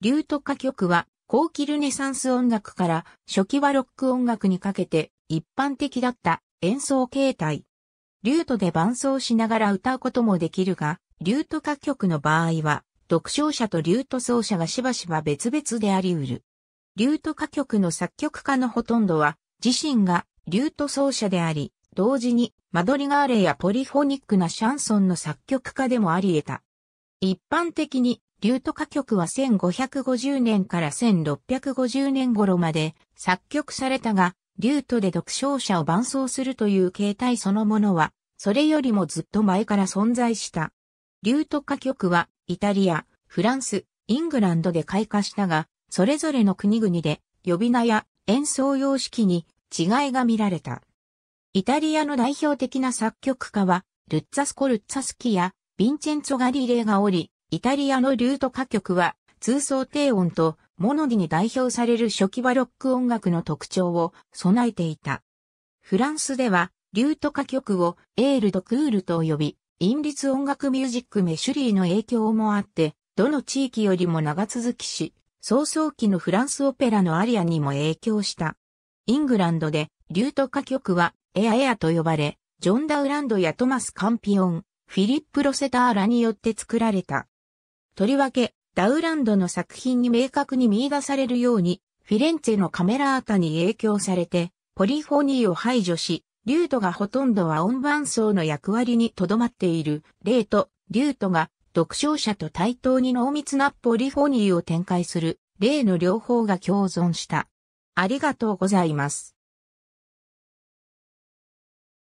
リュート歌曲は、後期ルネサンス音楽から初期はロック音楽にかけて一般的だった演奏形態。リュートで伴奏しながら歌うこともできるが、リュート歌曲の場合は、独唱者とリュート奏者がしばしば別々であり得る。リュート歌曲の作曲家のほとんどは、自身がリュート奏者であり、同時にマドリガーレやポリフォニックなシャンソンの作曲家でもあり得た。一般的にリュート歌曲は1550年から1650年頃まで作曲されたが、リュートで独唱者を伴奏するという形態そのものは、それよりもずっと前から存在した。リュート歌曲は、イタリア、フランス、イングランドで開花したが、それぞれの国々で、呼び名や演奏様式に違いが見られた。イタリアの代表的な作曲家は、ルッツァスコ・ルッツァスキや、ヴィンチェンツォ・ガリレーがおり、イタリアのルート歌曲は、通奏低音とモノディに代表される初期バロック音楽の特徴を備えていた。フランスでは、リュート歌曲をエールドクールと呼び、陰律音楽ミュージックメシュリーの影響もあって、どの地域よりも長続きし、早々期のフランスオペラのアリアにも影響した。イングランドで、リュート歌曲はエアエアと呼ばれ、ジョン・ダウランドやトマス・カンピオン、フィリップ・ロセターラによって作られた。とりわけ、ダウランドの作品に明確に見出されるように、フィレンツェのカメラアータに影響されて、ポリフォニーを排除し、リュートがほとんどは音伴奏の役割にとどまっている、レとト、リュートが、読唱者と対等に濃密なポリフォニーを展開する、例の両方が共存した。ありがとうございます。